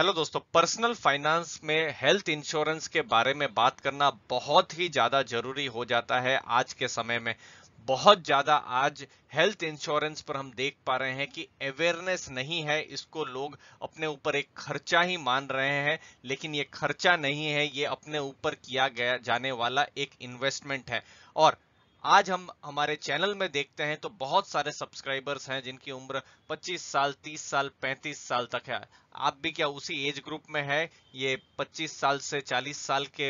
hello दोस्तों personal finance में health insurance के बारे में बात करना बहुत ही ज़्यादा जरूरी हो जाता है आज के समय में बहुत ज़्यादा आज हेल्थ इंश्योरेंस पर हम देख पा रहे हैं कि अवेयरनेस नहीं है इसको लोग अपने ऊपर एक खर्चा ही मान रहे हैं लेकिन ये खर्चा नहीं है ये अपने ऊपर किया गया जाने वाला एक इन्वेस्टमेंट है और आज हम हमारे चैनल में देखते हैं तो बहुत सारे सब्सक्राइबर्स हैं जिनकी उम्र 25 साल 30 साल 35 साल तक है आप भी क्या उसी एज ग्रुप में है ये 25 साल से 40 साल के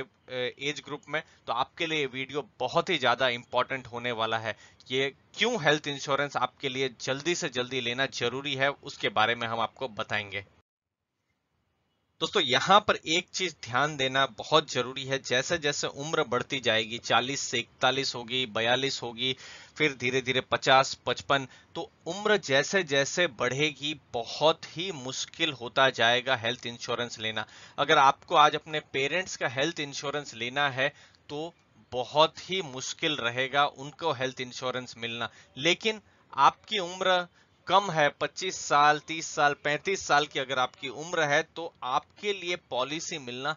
एज ग्रुप में तो आपके लिए ये वीडियो बहुत ही ज़्यादा इम्पॉर्टेंट होने वाला है ये क्यों हेल्थ इंश्योरेंस आपके लिए जल्दी से जल्दी लेना जरूरी है उसके बारे में हम आपको बताएंगे दोस्तों यहां पर एक चीज ध्यान देना बहुत जरूरी है जैसे जैसे उम्र बढ़ती जाएगी 40 से इकतालीस होगी 42 होगी फिर धीरे धीरे 50 55 तो उम्र जैसे जैसे बढ़ेगी बहुत ही मुश्किल होता जाएगा हेल्थ इंश्योरेंस लेना अगर आपको आज अपने पेरेंट्स का हेल्थ इंश्योरेंस लेना है तो बहुत ही मुश्किल रहेगा उनको हेल्थ इंश्योरेंस मिलना लेकिन आपकी उम्र कम है 25 साल 30 साल 35 साल की अगर आपकी उम्र है तो आपके लिए पॉलिसी मिलना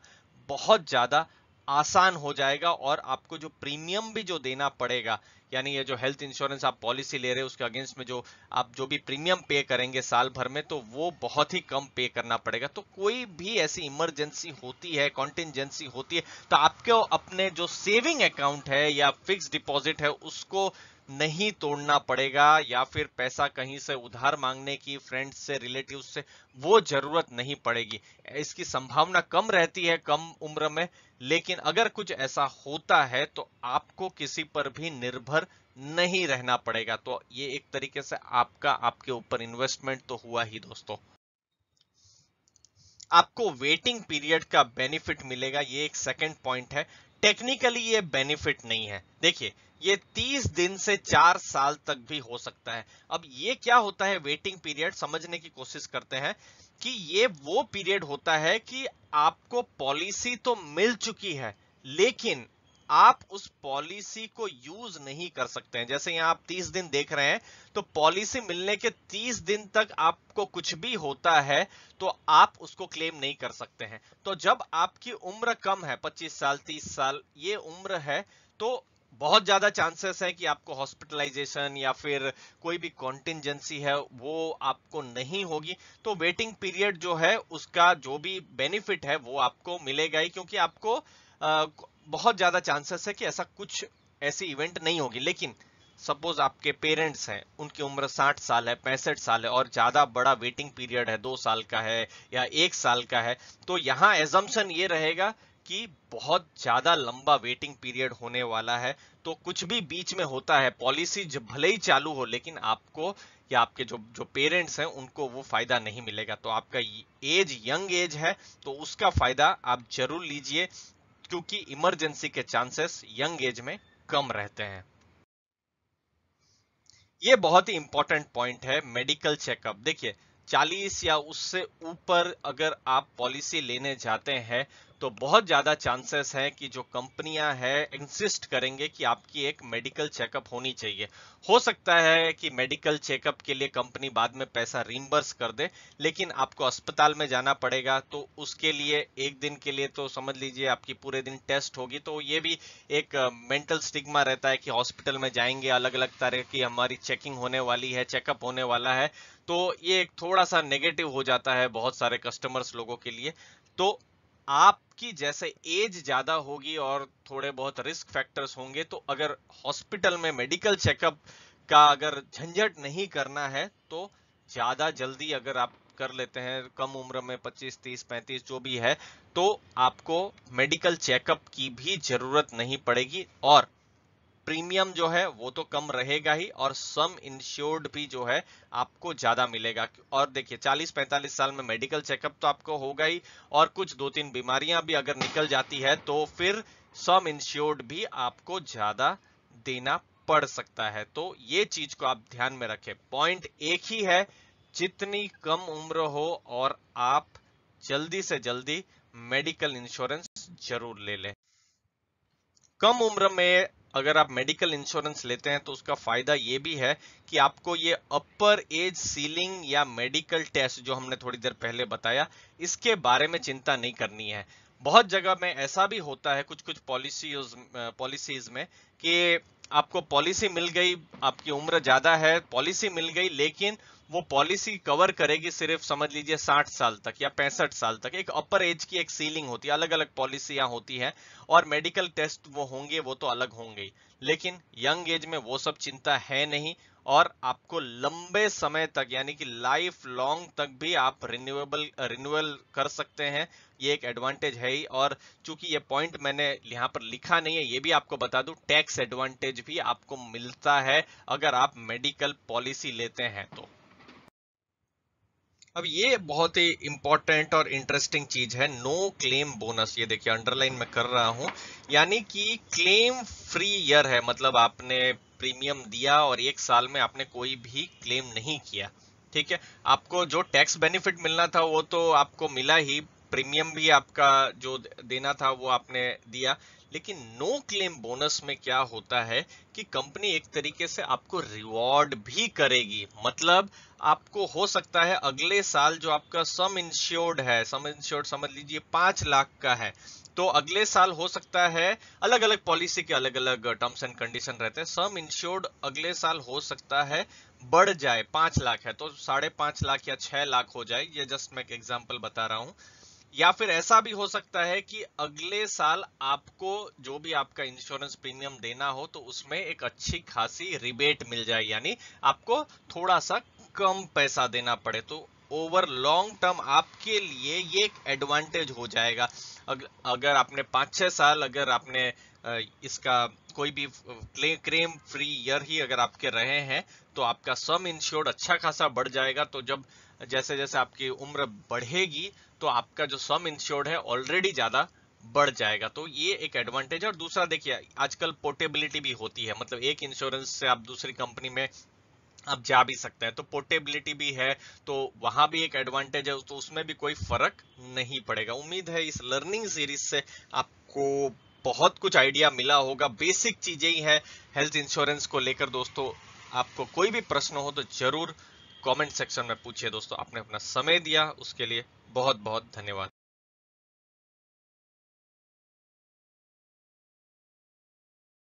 बहुत ज़्यादा आसान हो जाएगा और आपको जो प्रीमियम भी जो देना पड़ेगा यानी ये जो हेल्थ इंश्योरेंस आप पॉलिसी ले रहे हैं उसके अगेंस्ट में जो आप जो भी प्रीमियम पे करेंगे साल भर में तो वो बहुत ही कम पे करना पड़ेगा तो कोई भी ऐसी इमरजेंसी होती है कॉन्टिजेंसी होती है तो आपके अपने जो सेविंग अकाउंट है या फिक्स डिपॉजिट है उसको नहीं तोड़ना पड़ेगा या फिर पैसा कहीं से उधार मांगने की फ्रेंड्स से रिलेटिव से वो जरूरत नहीं पड़ेगी इसकी संभावना कम रहती है कम उम्र में लेकिन अगर कुछ ऐसा होता है तो आपको किसी पर भी निर्भर नहीं रहना पड़ेगा तो ये एक तरीके से आपका आपके ऊपर इन्वेस्टमेंट तो हुआ ही दोस्तों आपको वेटिंग पीरियड का बेनिफिट मिलेगा ये एक सेकेंड पॉइंट है टेक्निकली ये बेनिफिट नहीं है देखिए ये 30 दिन से चार साल तक भी हो सकता है अब ये क्या होता है वेटिंग पीरियड समझने की कोशिश करते हैं कि ये वो पीरियड होता है कि आपको पॉलिसी तो मिल चुकी है लेकिन आप उस पॉलिसी को यूज नहीं कर सकते हैं जैसे यहां आप 30 दिन देख रहे हैं तो पॉलिसी मिलने के 30 दिन तक आपको कुछ भी होता है तो आप उसको क्लेम नहीं कर सकते हैं तो जब आपकी उम्र कम है 25 साल 30 साल ये उम्र है तो बहुत ज़्यादा चांसेस हैं कि आपको हॉस्पिटलाइजेशन या फिर कोई भी कॉन्टिजेंसी है वो आपको नहीं होगी तो वेटिंग पीरियड जो है उसका जो भी बेनिफिट है वो आपको मिलेगा ही क्योंकि आपको बहुत ज़्यादा चांसेस है कि ऐसा कुछ ऐसी इवेंट नहीं होगी लेकिन सपोज आपके पेरेंट्स हैं उनकी उम्र 60 साल है पैंसठ साल है और ज़्यादा बड़ा वेटिंग पीरियड है दो साल का है या एक साल का है तो यहाँ एजम्सन ये रहेगा कि बहुत ज्यादा लंबा वेटिंग पीरियड होने वाला है तो कुछ भी बीच में होता है पॉलिसी जब भले ही चालू हो लेकिन आपको या आपके जो जो पेरेंट्स हैं उनको वो फायदा नहीं मिलेगा तो आपका एज यंग एज है तो उसका फायदा आप जरूर लीजिए क्योंकि इमरजेंसी के चांसेस यंग एज में कम रहते हैं ये बहुत ही इंपॉर्टेंट पॉइंट है मेडिकल चेकअप देखिए 40 या उससे ऊपर अगर आप पॉलिसी लेने जाते हैं तो बहुत ज़्यादा चांसेस हैं कि जो कंपनियां हैं इंसिस्ट करेंगे कि आपकी एक मेडिकल चेकअप होनी चाहिए हो सकता है कि मेडिकल चेकअप के लिए कंपनी बाद में पैसा रिम्बर्स कर दे लेकिन आपको अस्पताल में जाना पड़ेगा तो उसके लिए एक दिन के लिए तो समझ लीजिए आपकी पूरे दिन टेस्ट होगी तो ये भी एक मेंटल स्टिग्मा रहता है कि हॉस्पिटल में जाएंगे अलग अलग तरह की हमारी चेकिंग होने वाली है चेकअप होने वाला है तो ये एक थोड़ा सा नेगेटिव हो जाता है बहुत सारे कस्टमर्स लोगों के लिए तो आपकी जैसे एज ज्यादा होगी और थोड़े बहुत रिस्क फैक्टर्स होंगे तो अगर हॉस्पिटल में मेडिकल चेकअप का अगर झंझट नहीं करना है तो ज्यादा जल्दी अगर आप कर लेते हैं कम उम्र में 25, 30, 35 जो भी है तो आपको मेडिकल चेकअप की भी जरूरत नहीं पड़ेगी और प्रीमियम जो है वो तो कम रहेगा ही और सम इंश्योर्ड भी जो है आपको ज़्यादा मिलेगा और देखिए 40-45 साल में मेडिकल चेकअप तो आपको होगा ही और कुछ दो तीन बीमारियां भी अगर निकल जाती है तो फिर सम इंश्योर्ड भी आपको ज़्यादा देना पड़ सकता है तो ये चीज को आप ध्यान में रखें पॉइंट एक ही है जितनी कम उम्र हो और आप जल्दी से जल्दी मेडिकल इंश्योरेंस जरूर ले लें कम उम्र में अगर आप मेडिकल इंश्योरेंस लेते हैं तो उसका फायदा ये भी है कि आपको ये अपर एज सीलिंग या मेडिकल टेस्ट जो हमने थोड़ी देर पहले बताया इसके बारे में चिंता नहीं करनी है बहुत जगह में ऐसा भी होता है कुछ कुछ पॉलिसी पॉलिसीज में कि आपको पॉलिसी मिल गई आपकी उम्र ज़्यादा है पॉलिसी मिल गई लेकिन वो पॉलिसी कवर करेगी सिर्फ समझ लीजिए 60 साल तक या पैंसठ साल तक एक अपर एज की एक सीलिंग होती है अलग अलग पॉलिसियां होती है और मेडिकल टेस्ट वो होंगे वो तो अलग होंगे लेकिन यंग एज में वो सब चिंता है नहीं और आपको लंबे समय तक यानी कि लाइफ लॉन्ग तक भी आप रिन्यूएबल रिन्यूअल कर सकते हैं ये एक एडवांटेज है ही और चूंकि ये पॉइंट मैंने यहाँ पर लिखा नहीं है ये भी आपको बता दूं टैक्स एडवांटेज भी आपको मिलता है अगर आप मेडिकल पॉलिसी लेते हैं तो अब ये बहुत ही इंपॉर्टेंट और इंटरेस्टिंग चीज है नो क्लेम बोनस ये देखिए अंडरलाइन में कर रहा हूं यानी कि क्लेम फ्री ईयर है मतलब आपने प्रीमियम दिया और एक साल में आपने कोई भी क्लेम नहीं किया ठीक है आपको जो टैक्स बेनिफिट मिलना था वो तो आपको मिला ही प्रीमियम भी आपका जो देना था वो आपने दिया लेकिन नो क्लेम बोनस में क्या होता है कि कंपनी एक तरीके से आपको रिवॉर्ड भी करेगी मतलब आपको हो सकता है अगले साल जो आपका सम इंश्योर्ड है सम इंश्योर्ड समझ लीजिए पांच लाख का है तो अगले साल हो सकता है अलग अलग पॉलिसी के अलग अलग टर्म्स एंड कंडीशन रहते हैं सम इंश्योर्ड अगले साल हो सकता है बढ़ जाए पांच लाख है तो साढ़े पांच लाख या छह लाख हो जाए ये जस्ट मैं एक एग्जाम्पल बता रहा हूं या फिर ऐसा भी हो सकता है कि अगले साल आपको जो भी आपका इंश्योरेंस प्रीमियम देना हो तो उसमें एक अच्छी खासी रिबेट मिल जाए यानी आपको थोड़ा सा कम पैसा देना पड़े तो ओवर लॉन्ग टर्म आपके लिए ये एक एडवांटेज हो जाएगा अगर आपने पाँच छः साल अगर आपने इसका कोई भी क्लेम फ्री ईयर ही अगर आपके रहे हैं तो आपका सम इंश्योर्ड अच्छा खासा बढ़ जाएगा तो जब जैसे जैसे आपकी उम्र बढ़ेगी तो आपका जो सम इंश्योर्ड है ऑलरेडी ज़्यादा बढ़ जाएगा तो ये एक एडवांटेज है और दूसरा देखिए आजकल पोर्टेबिलिटी भी होती है मतलब एक इंश्योरेंस से आप दूसरी कंपनी में आप जा भी सकते हैं तो पोर्टेबिलिटी भी है तो वहां भी एक एडवांटेज है तो उसमें भी कोई फर्क नहीं पड़ेगा उम्मीद है इस लर्निंग सीरीज से आपको बहुत कुछ आइडिया मिला होगा बेसिक चीजें ही है हेल्थ इंश्योरेंस को लेकर दोस्तों आपको कोई भी प्रश्न हो तो जरूर कमेंट सेक्शन में पूछिए दोस्तों आपने अपना समय दिया उसके लिए बहुत बहुत धन्यवाद